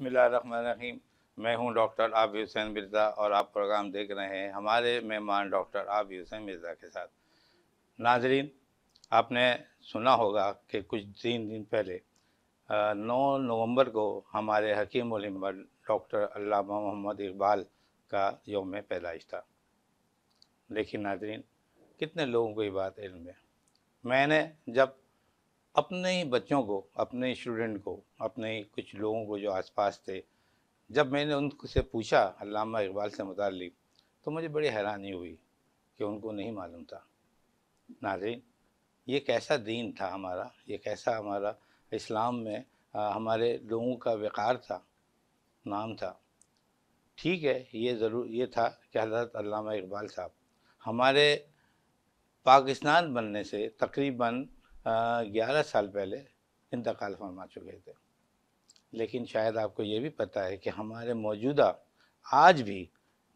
बिसमीम मैं हूं डॉक्टर आबी हुसैन मिर्ज़ा और आप प्रोग्राम देख रहे हैं हमारे मेहमान डॉक्टर आबी हुसैन मिर्ज़ा के साथ नाजरीन आपने सुना होगा कि कुछ तीन दिन पहले नौ नवंबर को हमारे हकीम डॉक्टर अल्लामा मोहम्मद इकबाल का योम पैदाइश था लेकिन नाजरीन कितने लोगों को ये बात इल्म है मैंने जब अपने ही बच्चों को अपने स्टूडेंट को अपने ही कुछ लोगों को जो आसपास थे जब मैंने उनसे पूछा अलामा इकबाल से मुतालिक तो मुझे बड़ी हैरानी हुई कि उनको नहीं मालूम था नाजिन ये कैसा दीन था हमारा ये कैसा हमारा इस्लाम में आ, हमारे लोगों का वक़ार था नाम था ठीक है ये ज़रूर ये था कि हजरत अलामा इकबाल साहब हमारे पाकिस्तान बनने से तकरीबन ग्यारह साल पहले इंतकाल फरमा चुके थे लेकिन शायद आपको ये भी पता है कि हमारे मौजूदा आज भी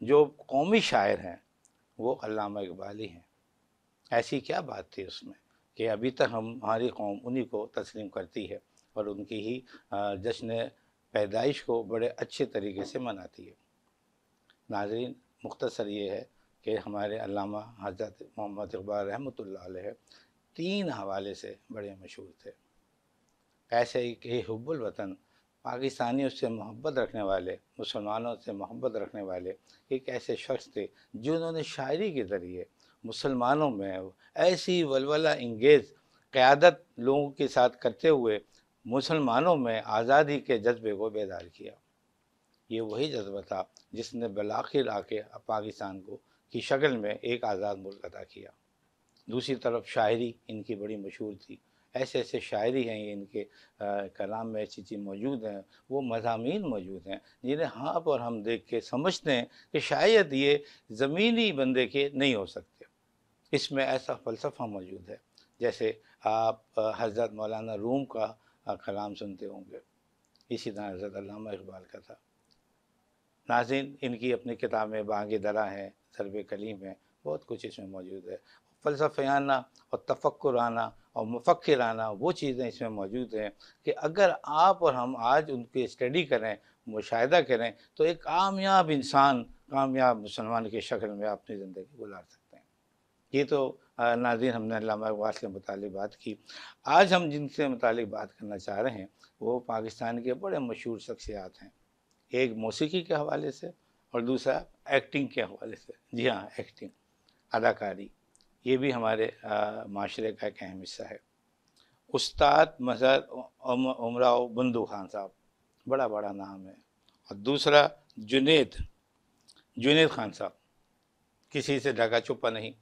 जो कौमी शायर हैं वो अलामा इकबाल ही हैं ऐसी क्या बात थी उसमें कि अभी तक हम हमारी कौम उन्हीं को तस्लीम करती है और उनकी ही जश्न पैदाइश को बड़े अच्छे तरीके से मनाती है नाजरीन मुख्तसर ये है कि हमारे अलामा हजरत मोहम्मद इकबाल रहमत तीन हवाले से बड़े मशहूर थे ऐसे ही कि हब्बुल वतन पाकिस्तानियों से मोहब्बत रखने वाले मुसलमानों से मोहब्बत रखने वाले एक ऐसे शख्स थे जिन्होंने शायरी के ज़रिए मुसलमानों में ऐसी वलवला इंगेज क़्यादत लोगों के साथ करते हुए मुसलमानों में आज़ादी के जज्बे को बेदार किया ये वही जज्बा था जिसने बलाखिर आके पाकिस्तान को की शक्ल में एक आज़ाद मुल्क अदा किया दूसरी तरफ शायरी इनकी बड़ी मशहूर थी ऐसे ऐसे शायरी हैं ये इनके आ, कलाम में ऐसी चीज़ मौजूद हैं वो मजामी मौजूद हैं जिन्हें हाँ पर हम देख के समझते हैं कि शायद ये ज़मीनी बंदे के नहीं हो सकते इसमें ऐसा फ़लसफ़ा मौजूद है जैसे आप हज़रत मौलाना रूम का कलाम सुनते होंगे इसी तरह हज़रत अल्लामा इकबाल का था नाजिन इनकी अपनी किताब में बांग दरा है सरब कलीम है बहुत कुछ इसमें मौजूद है फ़लसफ़ाना और तफक्राना और मफ़क्राना वो चीज़ें इसमें मौजूद हैं कि अगर आप और हम आज उनकी स्टडी करें मुशाह करें तो एक कामयाब इंसान कामयाब मुसलमान की शक्ल में अपनी ज़िंदगी गुजार सकते हैं ये तो नाजिन हमने अलामा से के मुतालिक बात की आज हम जिनसे मुतल बात करना चाह रहे हैं वो पाकिस्तान के बड़े मशहूर शख्सियात हैं एक मौसीकी के हवाले से और दूसरा एक्टिंग के हवाले से जी हाँ एक्टिंग अदाकारी ये भी हमारे माशरे का एक अहम हिस्सा है उस्ताद मजहर उमराव बंदू खान साहब बड़ा बड़ा नाम है और दूसरा जुनेद जुनेद खान साहब किसी से ढका छुपा नहीं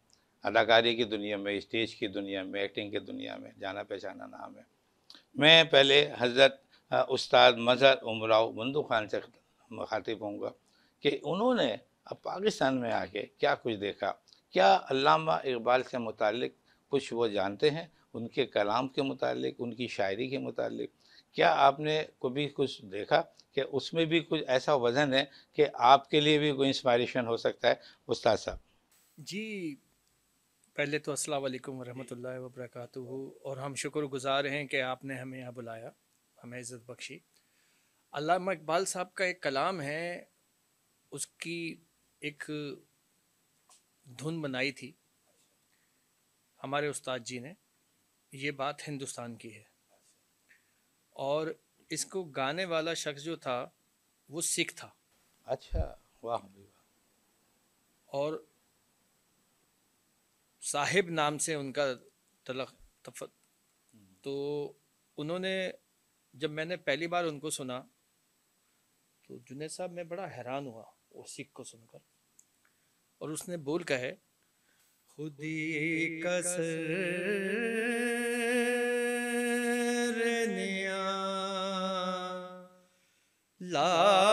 अदाकारी की दुनिया में स्टेज की दुनिया में एक्टिंग की दुनिया में जाना पहचाना नाम है मैं पहले हज़रत उस्ताद मजहर उमराव बंदू खान से मुखातिब हूँ कि उन्होंने अब पाकिस्तान में आके क्या कुछ देखा क्या अल्लामा इकबाल से मुतक़ कुछ वो जानते हैं उनके कलाम के मुतालिक उनकी शायरी के मुतालिक क्या आपने कभी कुछ देखा कि उसमें भी कुछ ऐसा वज़न है कि आपके लिए भी कोई इंस्पायरेशन हो सकता है उस्ताद साहब जी पहले तो अस्सलाम वालेकुम रहमतुल्लाहि व और हम शुक्रगुजार हैं कि आपने हमें यहाँ बुलाया हमें इज़्ज़त बख्शी अल्लामा इकबाल साहब का एक कलाम है उसकी एक धुन बनाई थी हमारे उस्ताद जी ने ये बात हिंदुस्तान की है और इसको गाने वाला शख्स जो था वो सिख था अच्छा वाह और साहिब नाम से उनका तलक तफत तो उन्होंने जब मैंने पहली बार उनको सुना तो जुनेद साहब मैं बड़ा हैरान हुआ वो सिख को सुनकर और उसने बोल कहे है खुदी कसर ला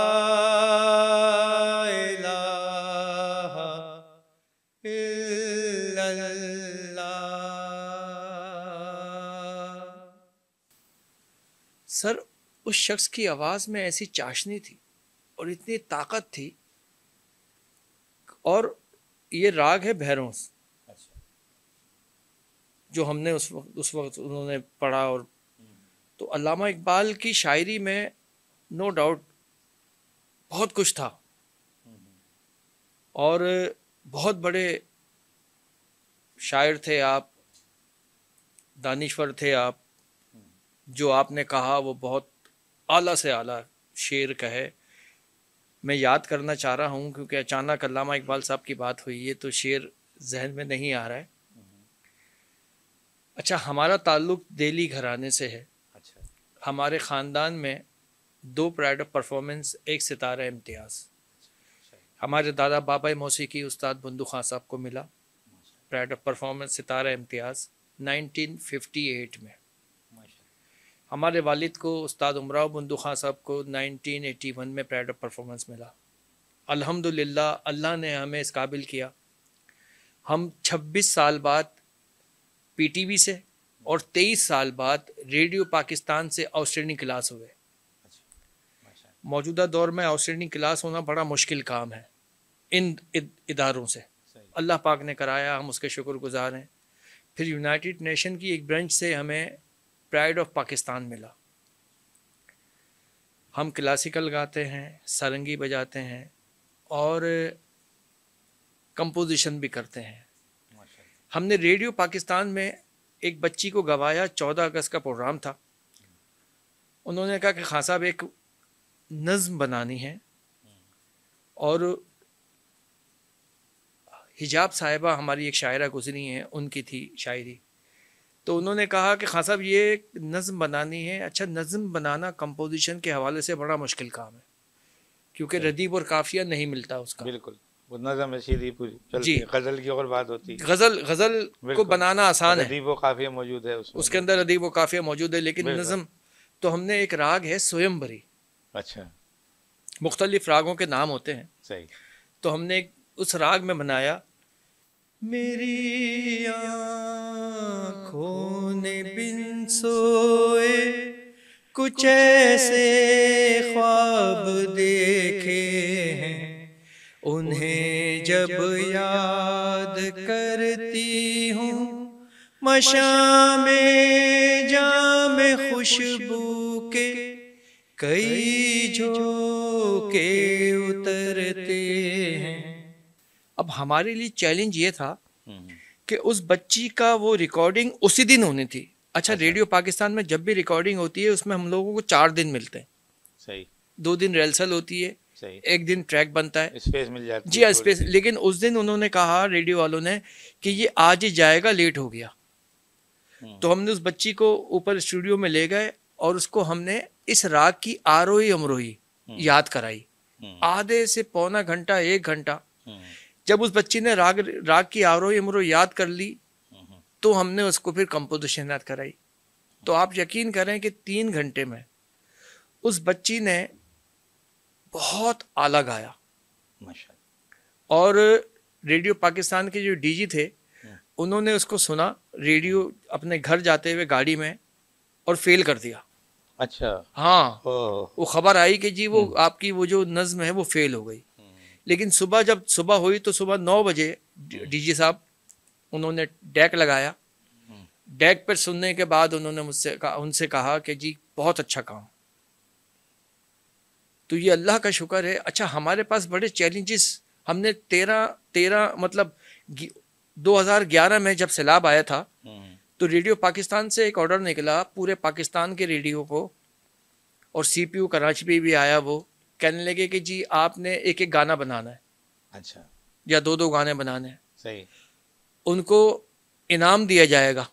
सर उस शख्स की आवाज़ में ऐसी चाशनी थी और इतनी ताकत थी और ये राग है भैरवंश अच्छा। जो हमने उस वक्त उस वक्त उन्होंने पढ़ा और हम्म। तो अलामा इकबाल की शायरी में नो डाउट बहुत कुछ था हम्म। और बहुत बड़े शायर थे आप दानिश्वर थे आप हम्म। जो आपने कहा वो बहुत आला से आला शेर कहे मैं याद करना चाह रहा हूँ क्योंकि अचानक अलामा इकबाल साहब की बात हुई है तो शेर जहन में नहीं आ रहा है हम्म। अच्छा हमारा ताल्लुक दिल्ली घराने से है अच्छा हमारे ख़ानदान में दो प्राइड ऑफ परफॉर्मेंस एक सितारा इम्तियाज़ अच्छा। हमारे दादा बाबा मौसीकी उस्ताद बंदू खां साहब को मिला pride of performance Sitara Imtiaz 1958 में हमारे वालिद को उस्ताद उमराव बंदू खां साहब को 1981 में प्राइड ऑफ परफॉर्मेंस मिला अल्हम्दुलिल्लाह अल्लाह ने हमें इस काबिल किया हम 26 साल बाद पीटीवी से और 23 साल बाद रेडियो पाकिस्तान से आउटस्टैंडिंग क्लास हुए मौजूदा दौर में आउटस्टैंडिंग क्लास होना बड़ा मुश्किल काम है इन इदारों से अल्लाह पाक ने कराया हम उसके शुक्र हैं फिर यूनाइटेड नेशन की एक ब्रांच से हमें प्राइड ऑफ पाकिस्तान मिला हम क्लासिकल गाते हैं सारंगी बजाते हैं और कंपोजिशन भी करते हैं हमने रेडियो पाकिस्तान में एक बच्ची को गवाया चौदह अगस्त का प्रोग्राम था उन्होंने कहा कि खान साहब एक नज़म बनानी है और हिजाब साहिबा हमारी एक शायरा गुजरी हैं उनकी थी शायरी तो उन्होंने कहा कि खान साहब ये नज़म बनानी है अच्छा नज़म बनाना कंपोजिशन के हवाले से बड़ा मुश्किल काम है क्योंकि रदीब और काफिया नहीं मिलता उसका बिल्कुल नज़म है सीधी पूरी जी गज़ल की और बात होती है गज़ल गज़ल को बनाना आसान है रदीब व काफिया मौजूद है उसमें उसके अंदर रदीब व काफिया मौजूद है लेकिन नज़म तो हमने एक राग है स्वयंबरी अच्छा मुख्तलिफ रागों के नाम होते हैं सही तो हमने उस राग में बनाया मेरी आँखों ने बिन सोए कुछ ऐसे ख्वाब देखे हैं उन्हें जब याद करती हूँ मशा में जाम खुशबू के कई झोंके उतरते अब हमारे लिए चैलेंज ये था हम्म, हम्म। कि उस बच्ची का वो रिकॉर्डिंग उसी दिन होनी थी अच्छा, अच्छा रेडियो पाकिस्तान में जब भी रिकॉर्डिंग होती है उसमें हम लोगों को चार दिन मिलते हैं सही दो दिन रिहर्सल होती है सही एक दिन ट्रैक बनता है स्पेस मिल जाती जी हाँ स्पेस लेकिन उस दिन उन्होंने कहा रेडियो वालों ने कि ये आज ही जाएगा लेट हो गया हम्म। तो हमने उस बच्ची को ऊपर स्टूडियो में ले गए और उसको हमने इस राग की आरोही अमरोही याद कराई आधे से पौना घंटा एक घंटा जब उस बच्ची ने राग राग की आरोह इमरोह याद कर ली तो हमने उसको फिर कंपोजिशन याद कराई तो आप यकीन करें कि तीन घंटे में उस बच्ची ने बहुत आला गाया और रेडियो पाकिस्तान के जो डीजी थे हाँ। उन्होंने उसको सुना रेडियो अपने घर जाते हुए गाड़ी में और फेल कर दिया अच्छा हाँ वो खबर आई कि जी वो हम्म। आपकी वो जो नज्म है वो फेल हो गई लेकिन सुबह जब सुबह हुई तो सुबह नौ बजे डीजी साहब उन्होंने डेक लगाया डेक पर सुनने के बाद उन्होंने मुझसे कहा उनसे कहा कि जी बहुत अच्छा काम तो ये अल्लाह का शुक्र है अच्छा हमारे पास बड़े चैलेंजेस हमने तेरह तेरह मतलब 2011 में जब सैलाब आया था तो रेडियो पाकिस्तान से एक ऑर्डर निकला पूरे पाकिस्तान के रेडियो को और सीपीयू कराची पे भी आया वो कहने लगे कि जी आपने एक एक गाना बनाना है अच्छा या दो दो गाने बनाने हैं सही उनको इनाम दिया जाएगा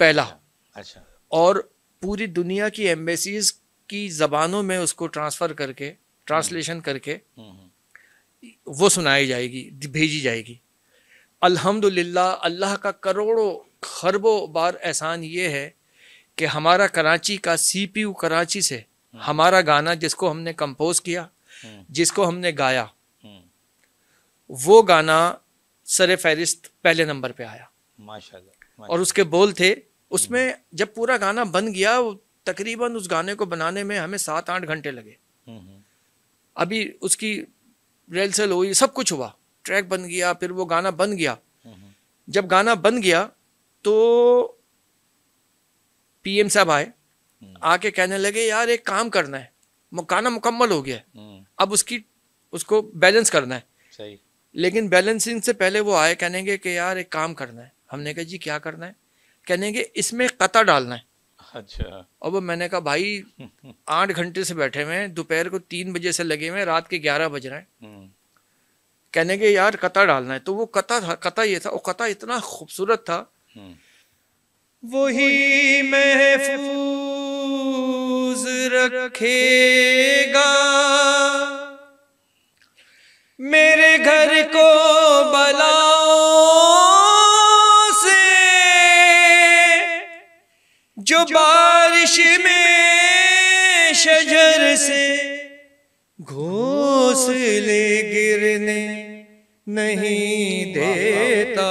पहला अच्छा, अच्छा और पूरी दुनिया की एम्बेसीज की जबानों में उसको ट्रांसफर करके ट्रांसलेशन हम्म। करके हम्म, हम्म। वो सुनाई जाएगी भेजी जाएगी अल्हम्दुलिल्लाह अल्लाह का करोड़ों खरबों बार एहसान ये है कि हमारा कराची का सीपीयू कराची से हमारा गाना जिसको हमने कंपोज किया हम्म। जिसको हमने गाया हम्म। वो गाना सर फहरिस्त पहले नंबर पे आया माशाल्लाह और उसके बोल थे उसमें हम्म। जब पूरा गाना बन गया तकरीबन उस गाने को बनाने में हमें सात आठ घंटे लगे अभी उसकी रेलसेल हुई सब कुछ हुआ ट्रैक बन गया फिर वो गाना बन गया जब गाना बन गया तो पीएम साहब आए आके कहने लगे यार एक काम करना है गाना मुकम्मल हो गया अब उसकी उसको बैलेंस करना है सही लेकिन बैलेंसिंग से पहले वो आए कहनेंगे कि यार एक काम करना है हमने कहा जी क्या करना है कहनेंगे इसमें कता डालना है अच्छा अब मैंने कहा भाई आठ घंटे से बैठे हुए हैं दोपहर को तीन बजे से लगे हुए हैं रात के ग्यारह बज रहे हैं हम्म। कहने के यार कता डालना है तो वो कता था कता ये था वो कता इतना खूबसूरत था हम्म। वही महफूज महफूज रखेगा मेरे घर को बलाओ से जो बारिश में शजर से घोसले गिरने नहीं देता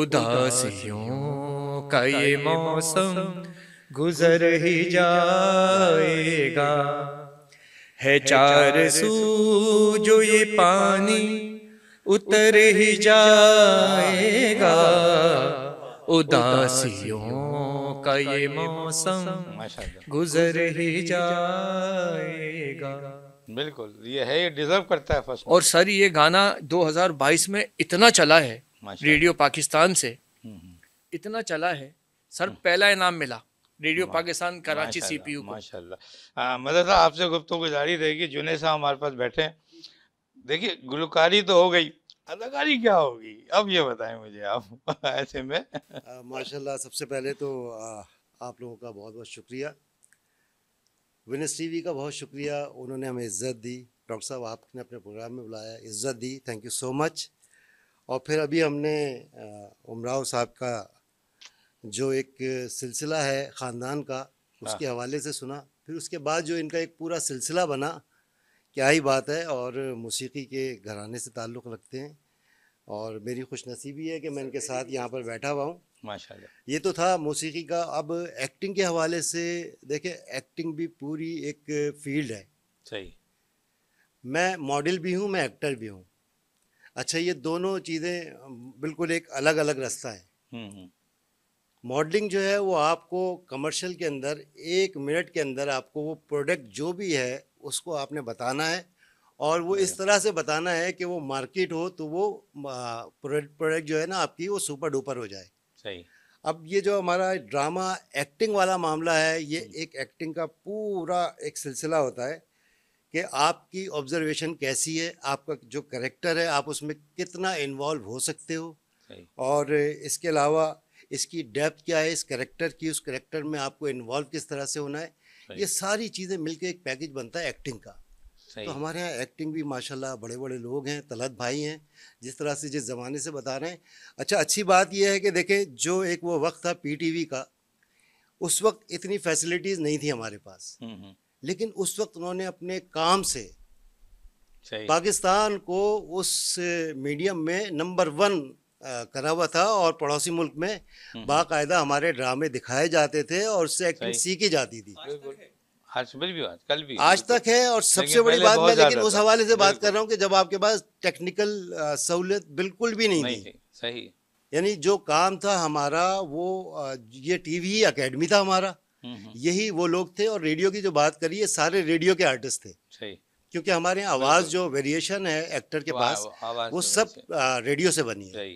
उदासियों का ये मौसम गुजर ही जाएगा है चार सू जो ये पानी उतर ही जाएगा उदासियों का ये मौसम गुजर ही जाएगा बिल्कुल ये है ये डिजर्व करता है फर्स्ट और सर ये गाना 2022 में इतना चला है रेडियो पाकिस्तान से इतना चला है सर हम्म। पहला इनाम मिला radio Pakistan Karachi C P U माशा मदद आपसे गुप्त गुजारी रहेगी जुने साहब हमारे पास बैठे देखिए गुलकारी तो हो गई अदाकारी क्या होगी अब ये बताएं मुझे आप ऐसे में माशाल्लाह सबसे पहले तो आ, आप लोगों का बहुत बहुत शुक्रिया विनस टीवी का बहुत शुक्रिया उन्होंने हमें इज्जत दी डॉक्टर साहब आपने अपने प्रोग्राम में बुलाया इज्जत दी थैंक यू सो मच और फिर अभी हमने उमराव साहब का जो एक सिलसिला है ख़ानदान का उसके हाँ। हवाले से सुना फिर उसके बाद जो इनका एक पूरा सिलसिला बना क्या ही बात है और मौसीकी के घराने से ताल्लुक़ रखते हैं और मेरी खुशनसीबी है कि मैं इनके साथ यहाँ पर बैठा हुआ हूँ माशाल्लाह ये तो था मौसीकी का अब एक्टिंग के हवाले से देखे एक्टिंग भी पूरी एक फील्ड है सही मैं मॉडल भी हूँ मैं एक्टर भी हूँ अच्छा ये दोनों चीज़ें बिल्कुल एक अलग अलग रास्ता है हम्म, हम्म। मॉडलिंग जो है वो आपको कमर्शियल के अंदर एक मिनट के अंदर आपको वो प्रोडक्ट जो भी है उसको आपने बताना है और वो इस तरह से बताना है कि वो मार्केट हो तो वो प्रोडक्ट जो है ना आपकी वो सुपर डुपर हो जाए सही अब ये जो हमारा ड्रामा एक्टिंग वाला मामला है ये एक एक्टिंग का पूरा एक सिलसिला होता है कि आपकी ऑब्जर्वेशन कैसी है आपका जो करेक्टर है आप उसमें कितना इन्वॉल्व हो सकते हो और इसके अलावा इसकी डेप्थ क्या है इस करेक्टर की उस करेक्टर में आपको इन्वॉल्व किस तरह से होना है ये सारी चीज़ें मिलकर एक पैकेज बनता है एक्टिंग का तो हमारे यहाँ एक्टिंग भी माशाल्लाह बड़े बड़े लोग हैं तलत भाई हैं जिस तरह से जिस ज़माने से बता रहे हैं अच्छा अच्छी बात यह है कि देखें जो एक वो वक्त था पीटीवी का उस वक्त इतनी फैसिलिटीज़ नहीं थी हमारे पास हम्म, हम्म। लेकिन उस वक्त उन्होंने अपने काम से पाकिस्तान को उस मीडियम में नंबर वन करा हुआ था और पड़ोसी मुल्क में हम्म, हम्म। बाकायदा हमारे ड्रामे दिखाए जाते थे और उससे एक्टिंग सीखी जाती थी आज भी बात कल भी आज तक है और सबसे बड़ी बात मैं लेकिन उस हवाले से बात कर रहा हूँ कि जब आपके पास टेक्निकल सहूलियत बिल्कुल भी नहीं, नहीं थी सही यानी जो काम था हमारा वो ये टीवी एकेडमी था हमारा हम्म, यही वो लोग थे और रेडियो की जो बात करी है सारे रेडियो के आर्टिस्ट थे क्योंकि हमारे यहाँ आवाज़ जो वेरिएशन है एक्टर के पास वो सब रेडियो से बनी है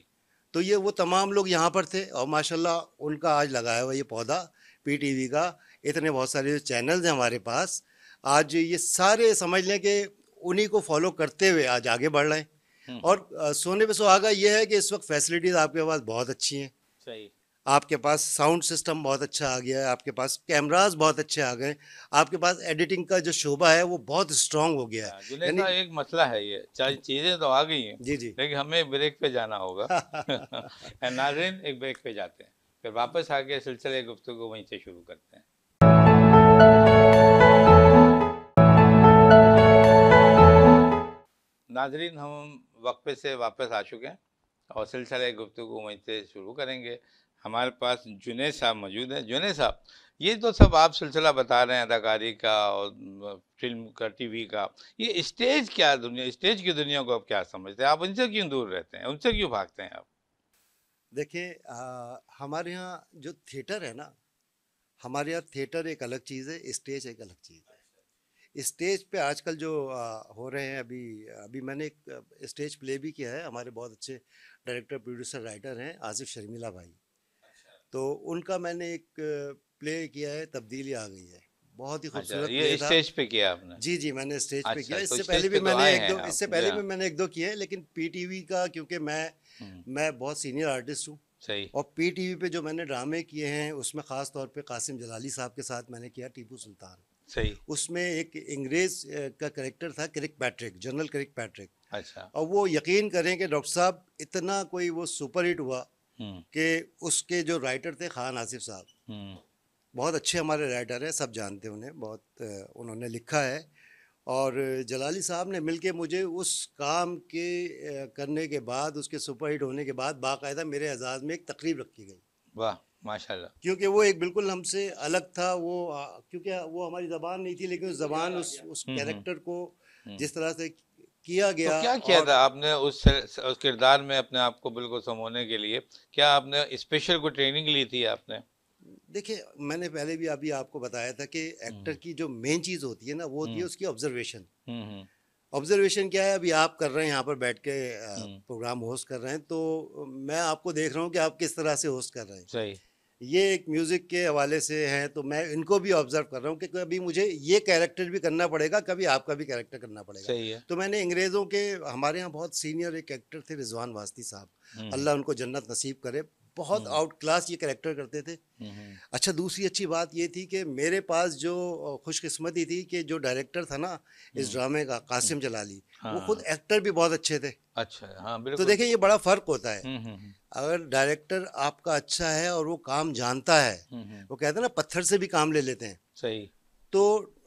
तो ये वो तमाम लोग यहाँ पर थे और माशाल्लाह उनका आज लगाया हुआ ये पौधा पीटीवी का इतने बहुत सारे जो चैनल्स हैं हमारे पास आज ये सारे समझ लें कि उन्हीं को फॉलो करते हुए आज आगे बढ़ रहे हैं हम्म। और सोने पे सुहागा ये है कि इस वक्त फैसिलिटीज़ आपके पास बहुत अच्छी हैं सही आपके पास साउंड सिस्टम बहुत अच्छा आ गया है आपके पास कैमराज बहुत अच्छे आ गए आपके पास एडिटिंग का जो शोभा है वो बहुत स्ट्रांग हो गया है हाँ, एक मसला है ये चीजें तो आ गई हैं जी जी लेकिन हमें ब्रेक पे जाना होगा नाजरीन एक ब्रेक पे जाते हैं फिर वापस आके सिलसिले गुफ्तु को वहीं से शुरू करते हैं नाजरीन हम वक्फे से वापस आ चुके हैं और सिलसिले गुफ्तु को वहीं से शुरू करेंगे हमारे पास जुनेद साहब मौजूद हैं जुनेद साहब ये तो सब आप सिलसिला बता रहे हैं अदाकारी का और फिल्म का टीवी का ये स्टेज क्या दुनिया स्टेज की दुनिया को आप क्या समझते हैं आप उनसे क्यों दूर रहते हैं उनसे क्यों भागते हैं आप देखिए हमारे यहाँ जो थिएटर है ना हमारे यहाँ थिएटर एक अलग चीज़ है स्टेज एक अलग चीज़ है स्टेज पे आजकल जो आ, हो रहे हैं अभी अभी मैंने एक स्टेज प्ले भी किया है हमारे बहुत अच्छे डायरेक्टर प्रोड्यूसर राइटर हैं आसिफ शर्मिला भाई तो उनका मैंने एक प्ले किया है तब्दीली आ गई है बहुत ही अच्छा, खूबसूरत स्टेज पे किया आपने जी जी मैंने स्टेज अच्छा, तो पे किया इससे पहले भी तो मैंने एक दो इससे पहले भी मैंने एक दो किए लेकिन पीटीवी का क्योंकि मैं हम्म। मैं बहुत सीनियर आर्टिस्ट हूँ सही और पीटीवी पे जो मैंने ड्रामे किए हैं उसमें ख़ास तौर पे कासिम जलाली साहब के साथ मैंने किया टीपू सुल्तान सही उसमें एक अंग्रेज का करेक्टर था Kirkpatrick general Kirkpatrick अच्छा और वो यकीन करें कि डॉक्टर साहब इतना कोई वो सुपरहिट हुआ हम्म। कि उसके जो राइटर थे खान आसिफ साहब हम्म। बहुत अच्छे हमारे राइटर हैं सब जानते उन्हें बहुत उन्होंने लिखा है और जलाली साहब ने मिलके मुझे उस काम के करने के बाद उसके सुपरहिट होने के बाद बाकायदा मेरे एजाज़ में एक तकरीब रखी गई वाह माशाल्लाह क्योंकि वो एक बिल्कुल हमसे अलग था वो क्योंकि वो हमारी ज़बान नहीं थी लेकिन उस ज़बान हम्म। उस उस कैरेक्टर को जिस तरह से किया तो गया तो क्या किया और... था आपने उस उस किरदार में अपने आप को बिल्कुल समोने के लिए क्या आपने स्पेशल कोई ट्रेनिंग ली थी आपने देखिए मैंने पहले भी अभी आपको बताया था कि एक्टर हम्म। की जो मेन चीज़ होती है ना वो होती है हम्म। उसकी ऑब्जर्वेशन हम्म, ऑब्जर्वेशन क्या है अभी आप कर रहे हैं यहाँ पर बैठ के प्रोग्राम होस्ट कर रहे हैं तो मैं आपको देख रहा हूँ कि आप किस तरह से होस्ट कर रहे हैं सही ये एक म्यूज़िक के हवाले से हैं तो मैं इनको भी ऑब्जर्व कर रहा हूँ कि कभी मुझे ये कैरेक्टर भी करना पड़ेगा कभी आपका भी कैरेक्टर करना पड़ेगा सही है तो मैंने अंग्रेज़ों के हमारे यहाँ बहुत सीनियर एक एक्टर थे रिजवान वास्ती साहब हम्म। अल्लाह उनको जन्नत नसीब करे बहुत आउट हम्म। क्लास ये करेक्टर करते थे हम्म। अच्छा दूसरी अच्छी बात ये थी कि मेरे पास जो खुशकस्मती थी कि जो डायरेक्टर था ना इस ड्रामे का कासिम जलाली हाँ। वो खुद एक्टर भी बहुत अच्छे थे अच्छा हाँ, तो देखिए ये बड़ा फर्क होता है अगर डायरेक्टर आपका अच्छा है और वो काम जानता है हम्म, हम्म। वो कहते हैं ना पत्थर से भी काम ले लेते हैं सही तो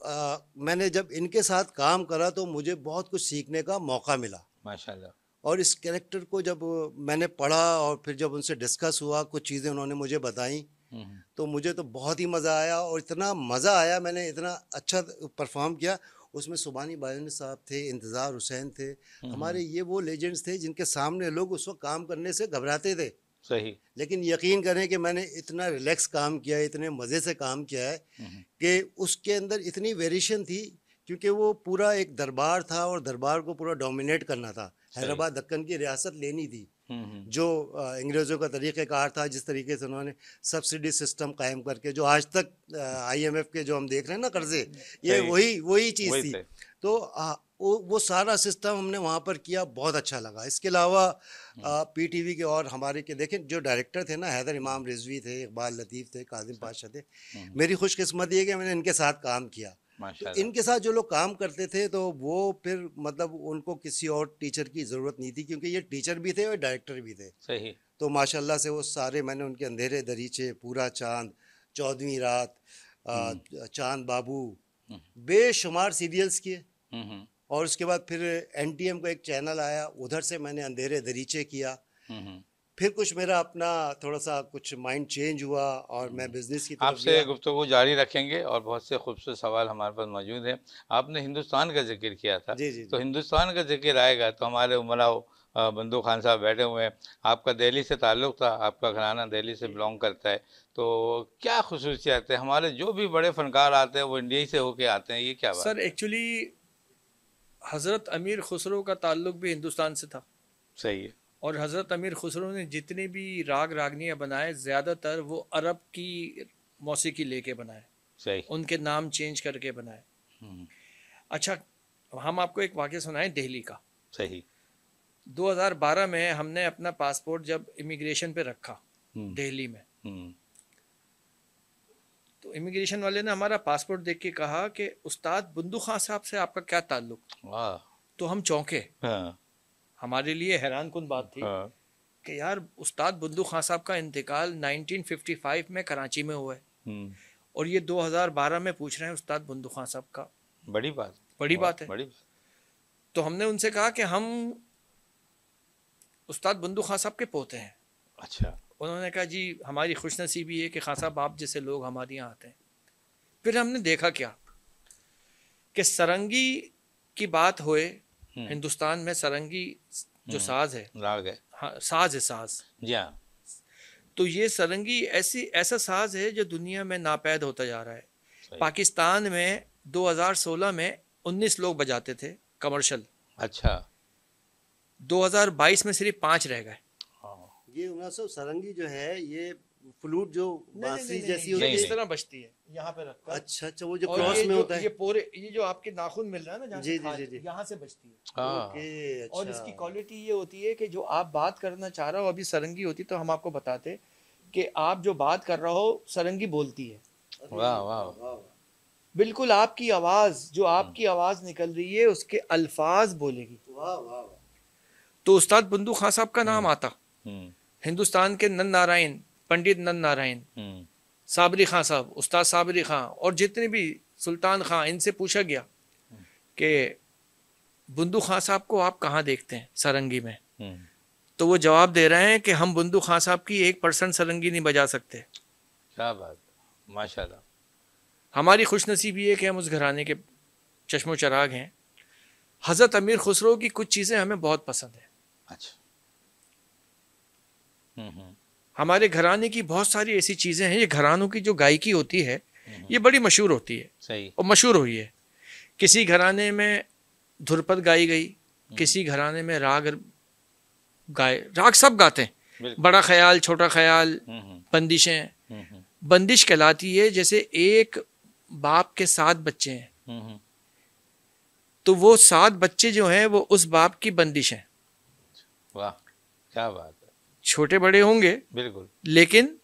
आ, मैंने जब इनके साथ काम करा तो मुझे बहुत कुछ सीखने का मौका मिला माशाल्लाह और इस कैरेक्टर को जब मैंने पढ़ा और फिर जब उनसे डिस्कस हुआ कुछ चीज़ें उन्होंने मुझे बताई हम्म, तो मुझे तो बहुत ही मज़ा आया और इतना मज़ा आया मैंने इतना अच्छा परफॉर्म किया उसमें सुबानी बाजन साहब थे इंतज़ार हुसैन थे हम्म, हमारे हम्म। ये वो लेजेंड्स थे जिनके सामने लोग उस वक्त काम करने से घबराते थे सही लेकिन यकीन करें कि मैंने इतना रिलैक्स काम किया है इतने मज़े से काम किया है हम्म, कि उसके अंदर इतनी वेरिएशन थी क्योंकि वो पूरा एक दरबार था और दरबार को पूरा डोमिनेट करना था हैदराबाद दक्कन की रियासत लेनी थी जो अंग्रेज़ों का तरीक़ार था जिस तरीके से उन्होंने सब्सिडी सिस्टम कायम करके जो आज तक आईएमएफ के जो हम देख रहे हैं ना कर्जे ये वही वही चीज़ थी तो आ, वो, वो सारा सिस्टम हमने वहाँ पर किया बहुत अच्छा लगा इसके अलावा पीटीवी हम्म। के और हमारे के देखें जो डायरेक्टर थे ना हैदर इमाम रिजवी थे इकबाल लतीफ़ थे काजिम पाशाह थे हम्म। मेरी खुशकस्मत ये कि मैंने इनके साथ काम किया तो इनके साथ जो लोग काम करते थे तो वो फिर मतलब उनको किसी और टीचर की ज़रूरत नहीं थी क्योंकि ये टीचर भी थे और डायरेक्टर भी थे सही तो माशाल्लाह से वो सारे मैंने उनके अंधेरे दरीचे पूरा चांद चौदवी रात हम्म। चांद बाबू हम्म। बेशुमार सीरियल्स किए हम्म, और उसके बाद फिर एन का एक चैनल आया उधर से मैंने अंधेरे दरीचे किया फिर कुछ मेरा अपना थोड़ा सा कुछ माइंड चेंज हुआ और मैं बिज़नेस हम्म। की आपसे गुफ्तु जारी रखेंगे और बहुत से खूबसूरत सवाल हमारे पास मौजूद हैं आपने हिंदुस्तान का जिक्र किया था जी जी तो हिंदुस्तान का जिक्र आएगा तो हमारे उमरा बंदू खान साहब बैठे हुए हैं आपका दिल्ली से ताल्लुक़ था आपका घराना दिल्ली से बिलोंग करता है तो क्या खसूसियात है हमारे जो भी बड़े फ़नकार आते हैं वो इंडिया ही से होके आते हैं ये क्या बात सर एक्चुअली हज़रत अमीर खुसरो का ताल्लुक़ भी हिंदुस्तान से था सही है और हज़रत अमीर खुसरो ने जितने भी राग रागनियाँ बनाए ज़्यादातर वो अरब की मौसीकी लेके बनाए सही उनके नाम चेंज करके बनाए हम्म। अच्छा हम आपको एक वाक्य सुनाएं दिल्ली का सही 2012 में हमने अपना पासपोर्ट जब इमिग्रेशन पे रखा हम्म। दिल्ली में हम्म। तो इमिग्रेशन वाले ने हमारा पासपोर्ट देख के कहा कि उस्ताद बुंदू खां साहब से आपका क्या ताल्लुक तो हम चौंके हाँ। हमारे लिए हैरान कन बात थी हाँ। कि यार उस्ताद बुल्लू खां साहब का इंतकाल 1955 में कराची में हुआ है हम्म। और ये 2012 में पूछ रहे हैं उस्ताद बुल्लू खां साहब का बड़ी बात बड़ी बात है बड़ी बात तो हमने उनसे कहा कि हम उस्ताद बुंदू खां साहब के पोते हैं अच्छा उन्होंने कहा जी हमारी खुश नसीबी है कि खां साहब आप जैसे लोग हमारे यहाँ आते हैं फिर हमने देखा क्या कि सरंगी की बात होए हम्म। हिंदुस्तान में सरंगी जो हम्म। साज है राग है हाँ साज है साज जी हाँ। तो ये सरंगी ऐसी ऐसा साज है जो दुनिया में नापैद होता जा रहा है पाकिस्तान में 2016 में 19 लोग बजाते थे कमर्शियल अच्छा 2022 में सिर्फ पांच रह गए हाँ। ये सरंगी जो है ये फ्लूट जो बांसी जैसी होती है इस तरह बचती है यहाँ पे रखकर अच्छा अच्छा वो जो क्रॉस में होता है ये पूरे ये जो आपके नाखून मिल रहा है ना जी जी जी यहाँ से बचती है हाँ। ओके अच्छा। और इसकी क्वालिटी ये होती है कि जो आप बात करना चाह रहे हो अभी सरंगी होती तो हम आपको बताते कि आप जो बात कर रहे हो सरंगी बोलती है वाह वाह बिल्कुल आपकी आवाज जो हम्म। आपकी आवाज निकल रही है उसके अल्फाज बोलेगी वाह वाह तो उस्ताद बंदू खान साहब का नाम हम्म। आता हम्म। हिंदुस्तान के नंद नारायण पंडित नंद नारायण हम्म। साबरी खां साहब उस्ताद साबरी खां और जितने भी सुल्तान खां इनसे पूछा गया हम्म। कि बुंदू खां साहब को आप कहाँ देखते हैं सारंगी में हम्म। तो वो जवाब दे रहे हैं कि हम बुंदू खां साहब की एक परसेंट सारंगी नहीं बजा सकते क्या बात माशाल्लाह हमारी खुशनसीब ये है कि हम उस घराने के चश्मो चराग हैं हज़रत अमीर खुसरो की कुछ चीज़ें हमें बहुत पसंद है अच्छा हमारे घराने की बहुत सारी ऐसी चीज़ें हैं ये घरानों की जो गायकी होती है हम्म। ये बड़ी मशहूर होती है सही और मशहूर हुई है किसी घराने में धुरपद गाई गई हम्म। किसी घराने में राग गाए राग सब गाते हैं बड़ा ख्याल छोटा ख्याल हम्म, बंदिशें बंदिश कहलाती है जैसे एक बाप के सात बच्चे हैं तो वो सात बच्चे जो हैं वो उस बाप की बंदिश है वाह क्या बात छोटे बड़े होंगे बिल्कुल लेकिन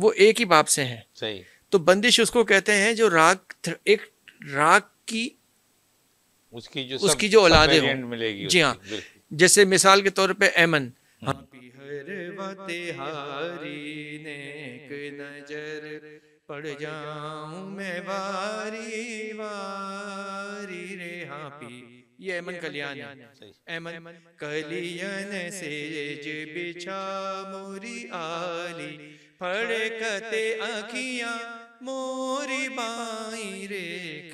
वो एक ही बाप से हैं सही तो बंदिश उसको कहते हैं जो राग एक राग की उसकी जो उसकी जो औलादे मिलेगी जी हाँ जैसे मिसाल के तौर पे एमन हाँ नजर पड़ जाऊं मैं बारी ये अमन कल्याण है अमन कल्याण सेज बिछा मोरी आली फड़कते आखिया मोरी बाई रे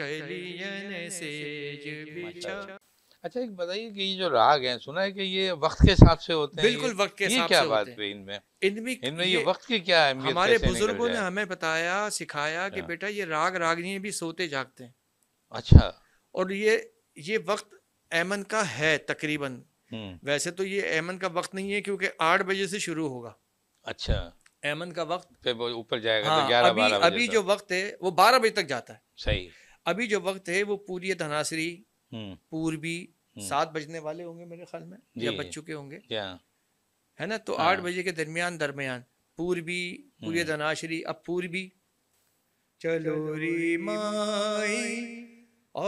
कल्याण सेज बिछा अच्छा एक बताइए कि ये जो राग हैं सुना है कि ये वक्त के हिसाब से होते हैं बिल्कुल वक्त के हिसाब से क्या बात है इनमें इनमें इनमें ये, ये वक्त की क्या है हमारे बुजुर्गों ने हमें बताया सिखाया कि हाँ। बेटा ये राग रागनी भी सोते जागते हैं अच्छा और ये ये वक्त एमन का है तकरीबन हम्म। वैसे तो ये एमन का वक्त नहीं है क्योंकि आठ बजे से शुरू होगा अच्छा एमन का वक्त फिर वो ऊपर जाएगा तो हाँ, तो ग्यारह अभी अभी जो वक्त है वो बारह बजे तक जाता है सही अभी जो वक्त है वो पूरी धनासरी हम्म। पूर्वी हम्म। सात बजने वाले होंगे मेरे ख्याल में या बज चुके होंगे है ना तो हाँ। आठ बजे के दरमियान दरमियान पूर्वी पूरी धनाशरी अब पूर्वी चलो री माई अच्छा,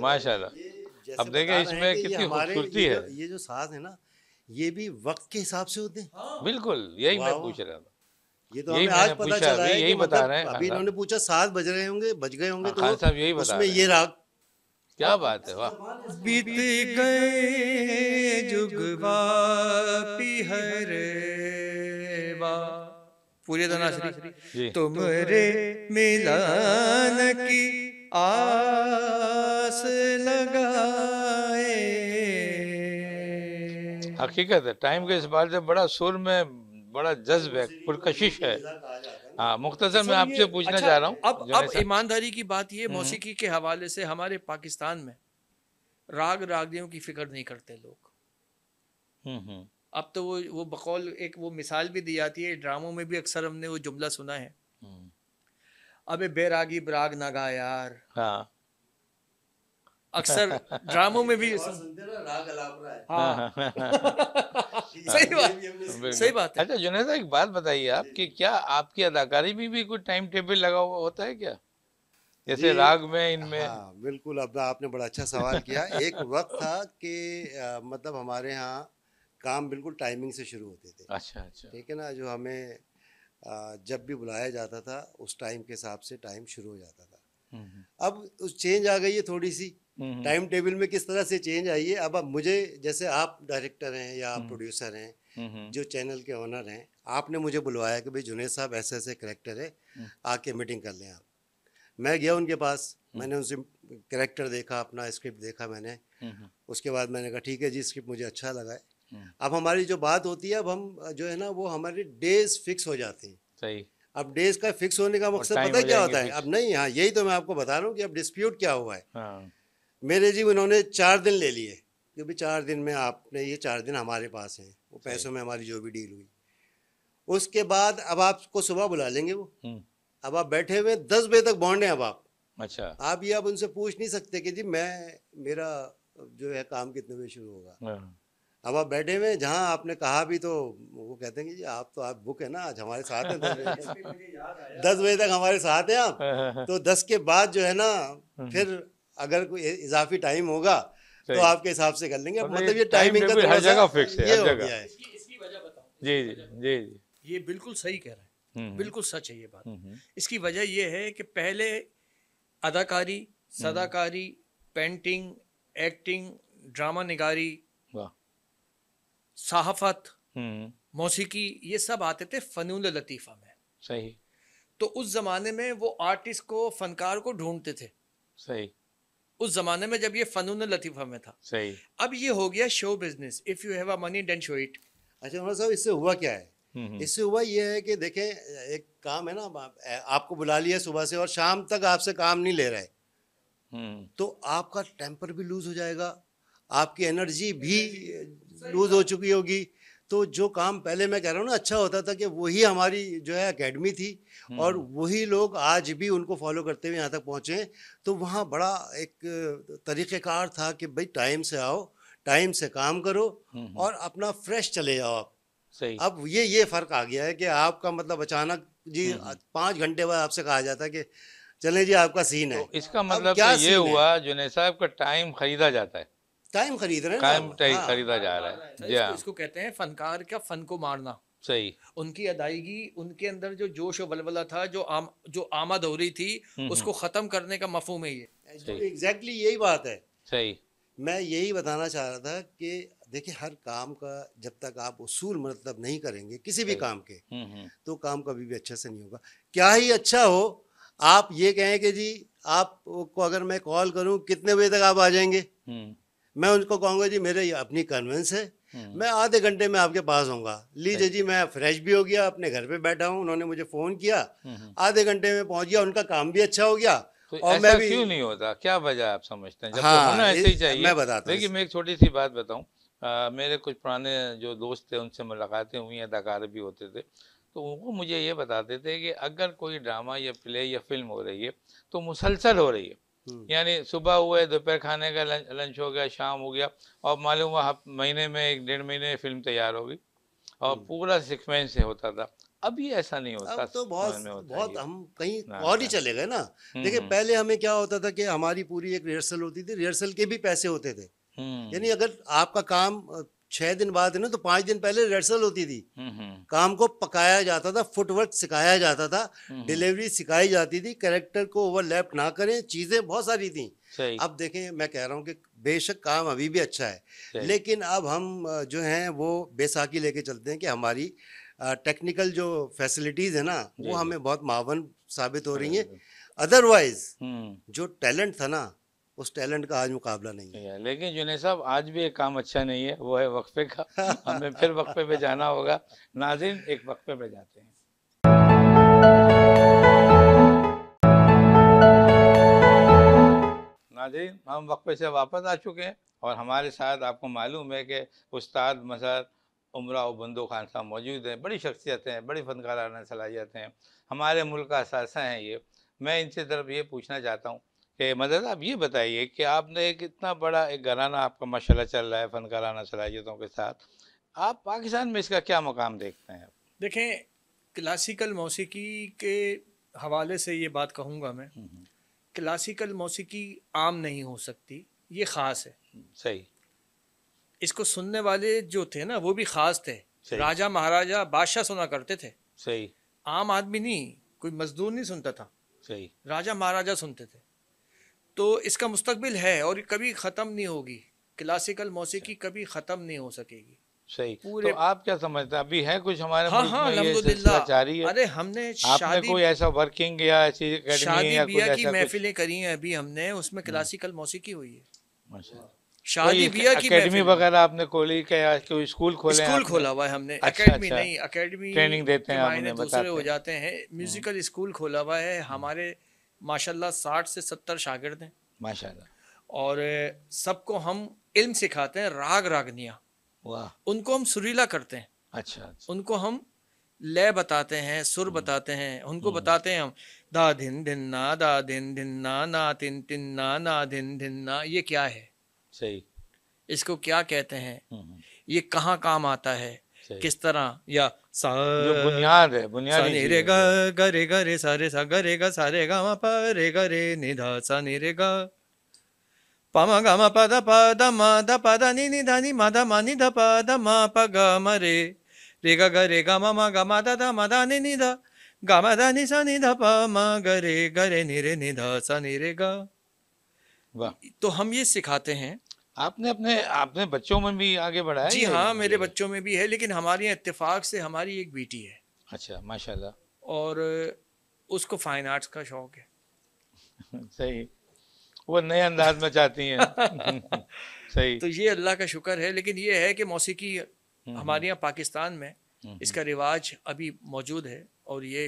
माशाल्लाह अब देखें इसमें कितनी खूबसूरती है ये जो साज है ना ये भी वक्त के हिसाब से होते हैं हाँ। बिल्कुल यही मैं पूछ रहा था ये तो हमें आज पता चला है यही बता मतलब रहे हैं अभी इन्होंने पूछा साज बज रहे होंगे बज गए होंगे हाँ, तो उसमें ये राग क्या बात है वाह बीत गए जुगवापी हरे वाह पूरे धनाश्री तुम रे मिलान की आस लगाए हकीकत है टाइम के इस बार से बड़ा सुर में बड़ा जज्ब है पुरकशिश है हाँ, मुख्तर तो मैं आपसे पूछना अच्छा, चाह रहा हूँ अब अब ईमानदारी की बात यह हम्म। मौसीकी के हवाले से हमारे पाकिस्तान में राग रागियों की फिक्र नहीं करते लोग हम्म, हम्म। अब तो वो वो बकौल एक वो मिसाल भी दी जाती है ड्रामों में भी अक्सर हमने वो जुमला सुना है अबे बेरागी बराग नागा यार हाँ अक्सर ड्रामों में भी हाँ हाँ। सही बात सही बात है अच्छा जुनेदा एक बात बताइए आप कि क्या आपकी अदाकारी भी भी कुछ टाइम टेबल लगा हुआ होता है क्या जैसे राग में इनमें हाँ, बिल्कुल अब आपने बड़ा अच्छा सवाल किया एक वक्त था कि मतलब हमारे यहाँ काम बिल्कुल टाइमिंग से शुरू होते थे अच्छा अच्छा ठीक है ना जो हमें जब भी बुलाया जाता था उस टाइम के हिसाब से टाइम शुरू हो जाता था हम्म, हम्म। अब उस चेंज आ गई है थोड़ी सी टाइम टेबल में किस तरह से चेंज आई है अब अब मुझे जैसे आप डायरेक्टर हैं या आप हम्म। प्रोड्यूसर हैं जो चैनल के ऑनर हैं आपने मुझे बुलवाया कि भाई जुनेद साहब ऐसे ऐसे करेक्टर है आके मीटिंग कर लें आप मैं गया उनके पास हम्म। मैंने उनसे करेक्टर देखा अपना स्क्रिप्ट देखा मैंने उसके बाद मैंने कहा ठीक है जी स्क्रिप्ट मुझे अच्छा लगा है हम्म। अब हमारी जो बात होती है अब हम जो है ना वो हमारे डेज फिक्स हो जाती हैं सही अब डेज का फिक्स होने का मकसद पता क्या होता है अब नहीं हाँ यही तो मैं आपको बता रहा हूँ कि अब डिस्प्यूट क्या हुआ है हाँ। मेरे जी उन्होंने चार दिन ले लिए कि भाई चार दिन में आपने ये चार दिन हमारे पास हैं वो पैसों में हमारी जो भी डील हुई उसके बाद अब आपको सुबह बुला लेंगे वो हम्म। अब आप बैठे हुए दस बजे तक बॉन्ड हैं अब आप अच्छा आप ये अब उनसे पूछ नहीं सकते कि जी मैं मेरा जो है काम कितने बजे शुरू होगा हाँ। अब आप बैठे हुए जहाँ आपने कहा भी तो वो कहते हैं कि जी आप तो आप बुक है ना आज हमारे साथ हैं दस बजे तक हमारे साथ हैं आप हाँ, हाँ, तो दस के बाद जो है ना हम्म। फिर अगर कोई इजाफी टाइम होगा तो आपके हिसाब से कर लेंगे तो मतलब ये टाइमिंग का हर जगह फिक्स है हर जगह जी जी जी जी ये बिल्कुल सही कह रहे हैं हम्म, हम्म। बिल्कुल सच है ये बात हम्म, इसकी वजह यह है कि पहले अदाकारी सदाकारी पेंटिंग एक्टिंग ड्रामा निगारी सहाफत मौसीकी ये सब आते थे फनून लतीफ़ा में सही तो उस ज़माने में वो आर्टिस्ट को फनकार को ढूंढते थे सही उस जमाने में जब ये फनून लतीफा में था सही अब ये हो गया show business if you have a money then show it अच्छा साहब इससे हुआ क्या है हम्म, हम्म। इससे हुआ ये है कि देखें एक काम है ना आप, आपको बुला लिया सुबह से और शाम तक आपसे काम नहीं ले रहे हम्म। तो आपका टेम्पर भी लूज हो जाएगा आपकी एनर्जी भी लूज हो चुकी होगी तो जो काम पहले मैं कह रहा हूँ ना अच्छा होता था कि वही हमारी जो है एकेडमी थी हम्म। और वही लोग आज भी उनको फॉलो करते हुए यहाँ तक पहुँचे तो वहाँ बड़ा एक तरीक़ेकार था कि भाई टाइम से आओ टाइम से काम करो हम्म, हम्म। और अपना फ्रेश चले जाओ आप सही अब ये ये फ़र्क आ गया है कि आपका मतलब अचानक जी पाँच घंटे बाद आपसे कहा जाता है कि चले जी आपका सीन तो है तो इसका मतलब क्या तो ये हुआ जुनेद साहब का टाइम खरीदा जाता है टाइम खरीद रहे हैं टाइम हाँ। खरीदा जा रहा है जी तो इसको, कहते हैं फनकार का फन को मारना सही उनकी अदायगी उनके अंदर जो जोश वलवला था जो आम जो आमद हो रही थी हम्म, हम्म। उसको खत्म करने का मफहम है ये एग्जैक्टली यही बात है सही मैं यही बताना चाह रहा था कि देखिए हर काम का जब तक आप उसूल मतलब नहीं करेंगे किसी भी काम के हम्म, तो काम कभी भी अच्छे से नहीं होगा क्या ही अच्छा हो आप ये कहें कि जी आप को अगर मैं कॉल करूं कितने बजे तक आप आ जाएंगे मैं उनको कहूँगा जी मेरे अपनी कन्वेंस है हम्म। मैं आधे घंटे में आपके पास होऊंगा लीजिए जी मैं फ्रेश भी हो गया अपने घर पे बैठा हूँ उन्होंने मुझे फोन किया हम्म, हम्म। आधे घंटे में पहुंच गया उनका काम भी अच्छा हो गया तो और मैं भी क्यों नहीं होता क्या वजह आप समझते हैं जब तो हाँ, तो होना ऐसे ही चाहिए मैं बताता देखिए मैं एक छोटी सी बात बताऊं मेरे कुछ पुराने जो दोस्त थे उनसे मुलाकातें हुई अदाकार भी होते थे तो वो मुझे ये बताते थे कि अगर कोई ड्रामा या प्ले या फिल्म हो रही है तो मुसलसल हो रही है हम्म। यानी सुबह हुए दोपहर खाने का लंच, लंच हो गया शाम हो गया और मालूम हुआ महीने में एक डेढ़ महीने फिल्म तैयार होगी और हम्म। पूरा सिक्वेंस से होता था अभी ऐसा नहीं होता तो बहुत बहुत हम कहीं और ही चले गए ना हम्म, देखिए पहले हमें क्या होता था कि हमारी पूरी एक रिहर्सल होती थी रिहर्सल के भी पैसे होते थे यानी अगर आपका काम छह दिन बाद है ना तो पांच दिन पहले रिहर्सल होती थी हम्म, हम्म। काम को पकाया जाता था फुटवर्क सिखाया जाता था डिलीवरी हम्म, सिखाई जाती थी कैरेक्टर को ओवरलैप ना करें चीजें बहुत सारी थी अब देखें मैं कह रहा हूँ कि बेशक काम अभी भी अच्छा है लेकिन अब हम जो हैं वो बेसाखी लेके चलते हैं कि हमारी टेक्निकल जो फैसिलिटीज है ना वो हमें बहुत मावन साबित हो रही है अदरवाइज जो टैलेंट था ना उस टैलेंट का आज मुकाबला नहीं है लेकिन जुने साहब आज भी एक काम अच्छा नहीं है वो है वक्फे का हमें फिर वक्फे पे जाना होगा नाजिन एक वक्फे पे जाते हैं नाजिन हम वक्फे से वापस आ चुके हैं और हमारे साथ आपको मालूम है कि उस्ताद मसर उमरा बंदो खान साहब मौजूद हैं बड़ी शख्सियतें हैं बड़ी फ़नकाराना सलाहियतें हैं हमारे मुल्क का असासा हैं ये मैं इनसे तरफ ये पूछना चाहता हूँ कि मदद आप ये बताइए कि आपने एक इतना बड़ा एक घराना आपका माशाल्लाह चल रहा है फ़नकाराना सलाहियतों के साथ आप पाकिस्तान में इसका क्या मुकाम देखते हैं देखें क्लासिकल मौसीकी के हवाले से ये बात कहूँगा मैं हम्म, हम्म। क्लासिकल मौसीकी आम नहीं हो सकती ये ख़ास है हम्म, सही इसको सुनने वाले जो थे ना वो भी ख़ास थे राजा महाराजा बादशाह सुना करते थे सही आम आदमी नहीं कोई मजदूर नहीं सुनता था सही राजा महाराजा सुनते थे तो इसका मुस्तबिल है और कभी ख़त्म नहीं होगी क्लासिकल मौसीकी कभी ख़त्म नहीं हो सकेगी सही पूरे तो आप क्या समझते हैं अभी है कुछ हमारे हाँ हाँ अलहमदुल्ला जारी है अरे हमने आपने कोई ऐसा वर्किंग या ऐसी शादी या बिया की महफिलें करी हैं अभी हमने उसमें क्लासिकल हम्म। मौसीकी हुई है अच्छा। शादी बिया की अकेडमी वगैरह आपने खोली क्या कोई स्कूल खोले स्कूल खोला हुआ है हमने अकेडमी अच्छा, अच्छा। नहीं अकेडमी ट्रेनिंग देते हैं दूसरे हो जाते हैं म्यूजिकल हम्म। स्कूल खोला हुआ है हम्म। हमारे माशाल्लाह साठ से सत्तर शागिर्द हैं माशाल्लाह और सबको हम इल्म सिखाते हैं राग रागनिया वाह उनको हम सुरीला करते हैं अच्छा, अच्छा। उनको हम लय बताते हैं सुर हम्म। बताते हैं उनको हम्म। बताते हैं हम दा धिन धिन ना दा धिन धिन ना ना तिन तिन ना ना धिन धिन ना ये क्या है सही इसको क्या कहते हैं हम्म, ये कहाँ काम आता है अच्छा किस तरह या सा बुनियाद है बुनियाद सा रे गा सा रे सा गा सा रे गा मा पा रे गा रे नि धा सा नि रे गा पा मा गा मा पा दा पा दा मा दा पा दा नि नि धा नि मा दा मा नि धा पा दा मा पा गा रे रे गा गा गा मा मा गा मा दा दा मा दा नि नि धा गा मा दा नि सा नि धा पा मा गा रे नि रे नि धा सा नि रे गा तो हम ये सिखाते हैं आपने अपने आपने बच्चों में भी आगे बढ़ाया जी हाँ मेरे बच्चों में भी है लेकिन हमारे यहाँ इतफाक़ से हमारी एक बेटी है अच्छा माशाल्लाह और उसको फाइन आर्ट्स का शौक है सही वो नए अंदाज में चाहती हैं सही तो ये अल्लाह का शुक्र है लेकिन ये है कि मौसीकी हम्म, हम्म। हमारे यहाँ पाकिस्तान में हम्म, इसका रिवाज अभी मौजूद है और ये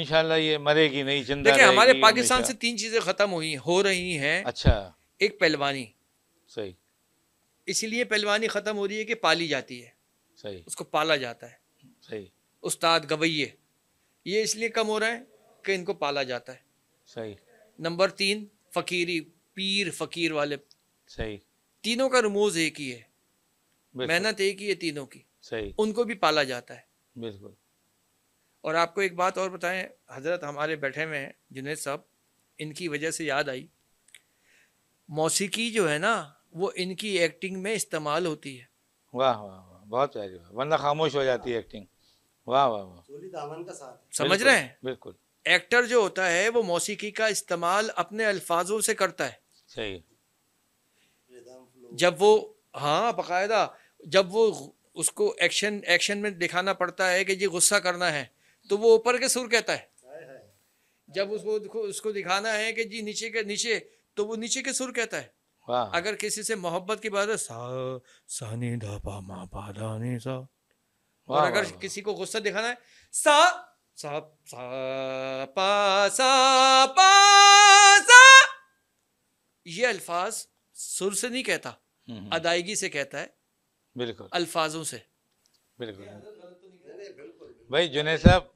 इनशाला ये मरेगी नहीं जिंदा हमारे पाकिस्तान से तीन चीजें खत्म हुई हो रही हैं अच्छा एक पहलवानी सही इसलिए पहलवानी ख़त्म हो रही है कि पाली जाती है सही उसको पाला जाता है सही उस्ताद गवैये ये इसलिए कम हो रहा है कि इनको पाला जाता है सही नंबर तीन फकीरी पीर फकीर वाले सही तीनों का रमोज एक ही है मेहनत एक ही है तीनों की सही उनको भी पाला जाता है बिल्कुल और आपको एक बात और बताएं हजरत हमारे बैठे हुए हैं जुनेद साहब इनकी वजह से याद आई मौसीकी जो है ना वो इनकी एक्टिंग में इस्तेमाल होती है वाह वाह वाह बहुत प्यारी वरना खामोश हो जाती है एक्टिंग वाह वाह वाह समझ रहे हैं बिल्कुल एक्टर जो होता है वो मौसीकी का इस्तेमाल अपने अल्फाजों से करता है सही जब वो हाँ बाकायदा जब वो उसको एक्शन एक्शन में दिखाना पड़ता है कि ये गुस्सा करना है तो वो ऊपर के सुर कहता है जब उसको उसको दिखाना है कि जी नीचे के नीचे तो वो नीचे के सुर कहता है अगर किसी से मोहब्बत की बात है सा नी धा पा मा पा धा नी सा और अगर किसी को गुस्सा दिखाना है सा सा सा पा सा पा सा ये अल्फाज सुर से नहीं कहता हम्म, हम्म। अदायगी से कहता है बिल्कुल अल्फाजों से बिल्कुल भाई जुनेद साहब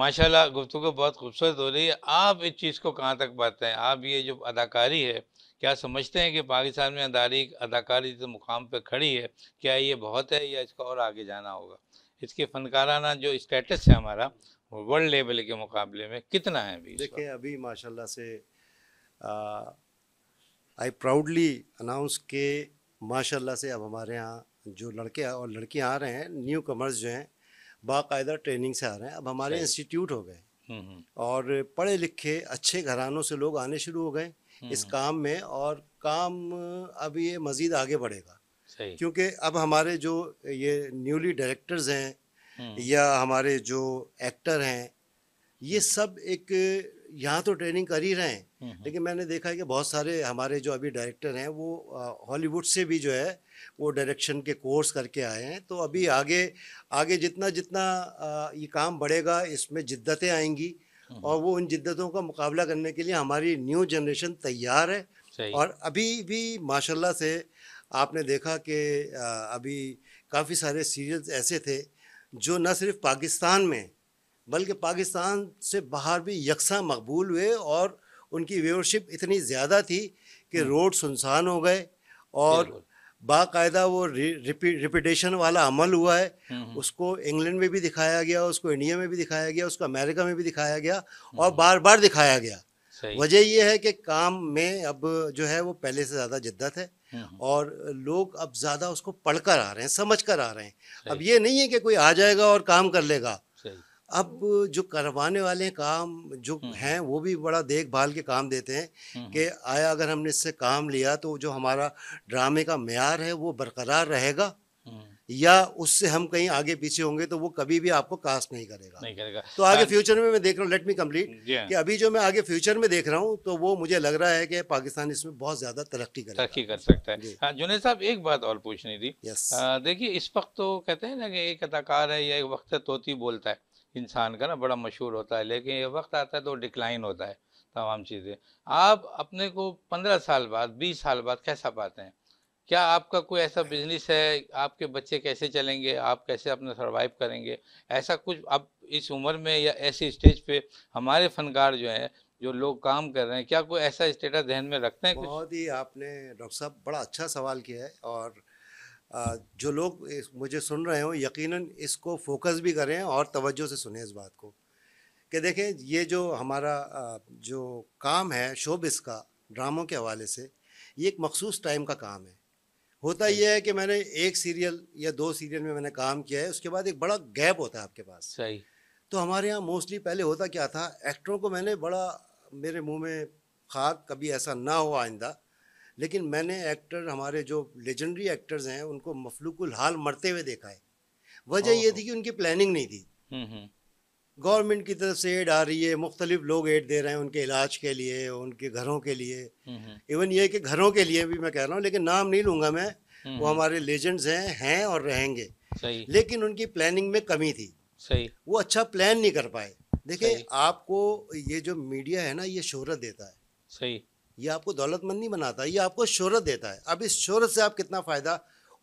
माशाल्लाह गुफ्तु बहुत खूबसूरत हो रही है आप इस चीज़ को कहाँ तक पाते हैं आप ये जो अदाकारी है क्या समझते हैं कि पाकिस्तान में अदारी अदाकारी तो मुकाम पर खड़ी है क्या ये बहुत है या इसको और आगे जाना होगा इसके फनकाराना जो स्टेटस है हमारा वर्ल्ड लेवल के मुकाबले में कितना है अभी देखिए अभी माशाल्लाह से आई प्राउडली अनाउंस के माशाल्लाह से अब हमारे यहाँ जो लड़के और लड़कियाँ आ रहे हैं न्यू कमर्स जो हैं बाकायदा ट्रेनिंग से आ रहे हैं अब हमारे इंस्टीट्यूट हो गए हम्म, हम्म। और पढ़े लिखे अच्छे घरानों से लोग आने शुरू हो गए हम्म, इस काम में और काम अब ये मज़ीद आगे बढ़ेगा क्योंकि अब हमारे जो ये न्यूली डायरेक्टर्स हैं या हमारे जो एक्टर हैं ये सब एक यहाँ तो ट्रेनिंग कर ही रहे हैं लेकिन मैंने देखा है कि बहुत सारे हमारे जो अभी डायरेक्टर हैं वो हॉलीवुड से भी जो है वो डायरेक्शन के कोर्स करके आए हैं तो अभी आगे आगे जितना जितना ये काम बढ़ेगा इसमें जिद्दतें आएंगी हम्म। और वो उन जिद्दतों का मुकाबला करने के लिए हमारी न्यू जनरेशन तैयार है और अभी भी माशाल्लाह से आपने देखा कि अभी काफ़ी सारे सीरियल्स ऐसे थे जो न सिर्फ पाकिस्तान में बल्कि पाकिस्तान से बाहर भी यकसा मकबूल हुए और उनकी व्यवरशिप इतनी ज़्यादा थी कि हम्म। रोड सुनसान हो गए और बाकायदा वो रिपी, रिपीटेशन वाला अमल हुआ है हम्म, हम्म। उसको इंग्लैंड में भी दिखाया गया उसको इंडिया में भी दिखाया गया उसको अमेरिका में भी दिखाया गया हम्म। और बार बार दिखाया गया वजह यह है कि काम में अब जो है वो पहले से ज़्यादा जिद्दत है और लोग अब ज़्यादा उसको पढ़कर आ रहे हैं समझ कर आ रहे हैं अब ये नहीं है कि कोई आ जाएगा और काम कर लेगा अब जो करवाने वाले काम जो हम्म, हम्म। हैं वो भी बड़ा देखभाल के काम देते हैं हम्म, कि आया अगर हमने इससे काम लिया तो जो हमारा ड्रामे का मैार है वो बरकरार रहेगा या उससे हम कहीं आगे पीछे होंगे तो वो कभी भी आपको कास्ट नहीं करेगा नहीं करेगा तो आगे हाँ। फ्यूचर में मैं देख रहा हूँ लेट मी कम्प्लीट कि अभी जो मैं आगे फ्यूचर में देख रहा हूँ तो वो मुझे लग रहा है कि पाकिस्तान इसमें बहुत ज़्यादा तरक्की कर तरक्की कर सकता है हाँ, जुनेद साहब एक बात और पूछनी थी देखिए इस वक्त तो कहते हैं ना कि एक अदाकार है या एक वक्त तोती बोलता है इंसान का ना बड़ा मशहूर होता है लेकिन ये वक्त आता है तो डिक्लाइन होता है तमाम चीज़ें आप अपने को पंद्रह साल बाद बीस साल बाद कैसा पाते हैं क्या आपका कोई ऐसा बिजनेस है आपके बच्चे कैसे चलेंगे आप कैसे अपना सर्वाइव करेंगे ऐसा कुछ अब इस उम्र में या ऐसी स्टेज पे हमारे फनकार जो हैं जो लोग काम कर रहे हैं क्या कोई ऐसा स्टेटस ध्यान में रखते हैं बहुत ही आपने डॉक्टर साहब बड़ा अच्छा सवाल किया है और जो लोग मुझे सुन रहे हो यकीनन इसको फोकस भी करें और तवज्जो से सुने इस बात को कि देखें ये जो हमारा जो काम है शोब इसका ड्रामों के हवाले से ये एक मखसूस टाइम का काम है होता यह है कि मैंने एक सीरियल या दो सीरियल में मैंने काम किया है उसके बाद एक बड़ा गैप होता है आपके पास सही तो हमारे यहाँ मोस्टली पहले होता क्या था एक्टरों को मैंने बड़ा मेरे मुंह में खाक कभी ऐसा ना हो आइंदा लेकिन मैंने एक्टर हमारे जो लेजेंडरी एक्टर्स हैं उनको मफलूकुल हाल मरते हुए देखा है वजह यह थी कि उनकी प्लानिंग नहीं थी हम्म, हम्म। गवर्नमेंट की तरफ से एड आ रही है मुख्तलिफ लोग एड दे रहे हैं उनके इलाज के लिए उनके घरों के लिए इवन हम्म, ये कि घरों के लिए भी मैं कह रहा हूँ लेकिन नाम नहीं लूँगा मैं वो हमारे लेजेंड्स हैं हैं और रहेंगे सही लेकिन उनकी प्लानिंग में कमी थी सही वो अच्छा प्लान नहीं कर पाए देखिए आपको ये जो मीडिया है ना ये शोहरत देता है सही ये आपको दौलतमंद नहीं बनाता ये आपको शहरत देता है अब इस शहरत से आप कितना फ़ायदा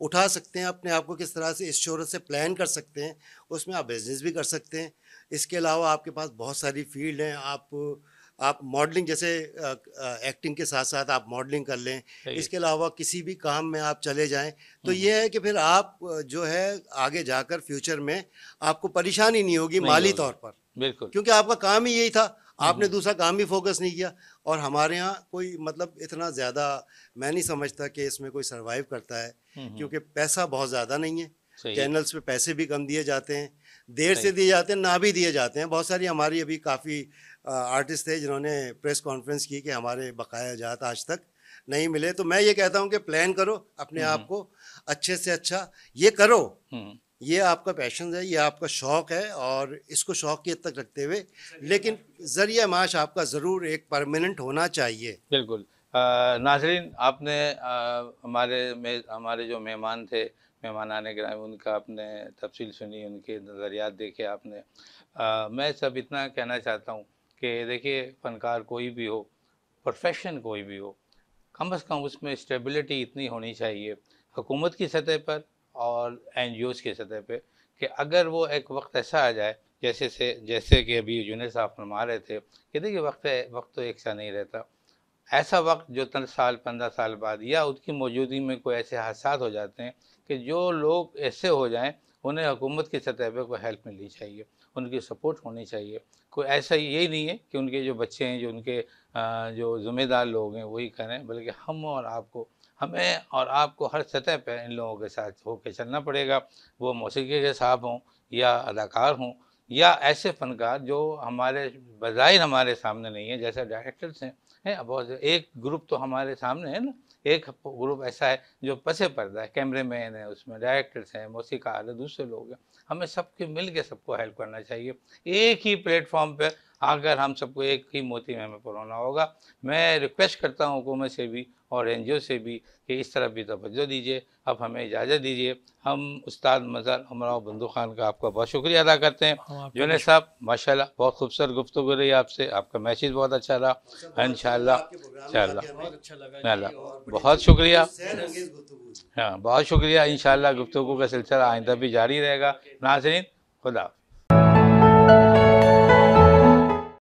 उठा सकते हैं अपने आप को किस तरह से इस शहरत से प्लान कर सकते हैं उसमें आप बिज़नेस भी कर सकते हैं इसके अलावा आपके पास बहुत सारी फील्ड हैं आप आप मॉडलिंग जैसे आ, आ, एक्टिंग के साथ साथ आप मॉडलिंग कर लें इसके अलावा किसी भी काम में आप चले जाएं तो हम्म। ये है कि फिर आप जो है आगे जाकर फ्यूचर में आपको परेशानी नहीं होगी नहीं माली तौर पर बिल्कुल क्योंकि आपका काम ही यही था आपने हम्म। दूसरा काम भी फोकस नहीं किया और हमारे यहाँ कोई मतलब इतना ज़्यादा मैं नहीं समझता कि इसमें कोई सरवाइव करता है हम्म, हम्म। क्योंकि पैसा बहुत ज़्यादा नहीं है चैनल्स पे पैसे भी कम दिए जाते हैं देर से दिए जाते हैं ना भी दिए जाते हैं बहुत सारी हमारी अभी काफ़ी आर्टिस्ट थे जिन्होंने प्रेस कॉन्फ्रेंस की कि हमारे बकाया जात आज तक नहीं मिले तो मैं ये कहता हूँ कि प्लान करो अपने आप को अच्छे से अच्छा ये करो ये आपका पैशन है ये आपका शौक़ है और इसको शौक़ की हद तक रखते हुए लेकिन ज़रिया माश आपका ज़रूर एक परमानेंट होना चाहिए बिल्कुल नाजरीन आपने हमारे में हमारे जो मेहमान थे मेहमान आने के उनका आपने तफसील सुनी उनके नज़रियात देखे आपने आ, मैं सब इतना कहना चाहता हूँ कि देखिए फ़नकार कोई भी हो प्रोफेशन कोई भी हो कम अज़ कम उसमें स्टेबिलिटी इतनी होनी चाहिए हुकूमत की सतह पर और एन की सतह पर कि अगर वो एक वक्त ऐसा आ जाए जैसे से जैसे कि अभी यूनिट साहब फरमा रहे थे कि देखिए वक्त है वक्त तो एक सा नहीं रहता ऐसा वक्त जो तन साल पंद्रह साल बाद या उसकी मौजूदगी में कोई ऐसे हादसा हो जाते हैं कि जो लोग ऐसे हो जाएं उन्हें हुकूमत की सतह पर कोई हेल्प मिलनी चाहिए उनकी सपोर्ट होनी चाहिए कोई ऐसा यही नहीं है कि उनके जो बच्चे हैं जो उनके जो ज़िम्मेदार लोग हैं वही करें बल्कि हम और आपको हमें और आपको हर सतह पर इन लोगों के साथ होके चलना पड़ेगा वो मौसीकी के साहब हों या अदाकार हों या ऐसे फनकार जो हमारे बज़ाहिर हमारे सामने नहीं है जैसे डायरेक्टर्स हैं है बहुत एक ग्रुप तो हमारे सामने है ना एक ग्रुप ऐसा है जो पसे पर्दा है कैमरे मैन है उसमें डायरेक्टर्स हैं मौसीकार है दूसरे लोग हैं हमें सबके मिल के सबको हेल्प करना चाहिए एक ही प्लेटफॉर्म पर आकर हम सबको एक ही मोती में हमें पुराना होगा मैं रिक्वेस्ट करता हूँ हुकूमत से भी और एन से भी कि इस तरफ भी तोज्जो दीजिए अब हमें इजाज़त दीजिए हम उस्ताद मज़ार अमरा बंदू खान का आपका बहुत शुक्रिया अदा करते हैं जुने साहब माशाल्लाह बहुत खूबसूरत गुफ्तु रही आपसे आपका मैसेज बहुत अच्छा रहा इन शाला बहुत शुक्रिया हाँ बहुत शुक्रिया इन शाह गुफ्तु का सिलसिला आइंदा भी जारी रहेगा नाजरीन खुदा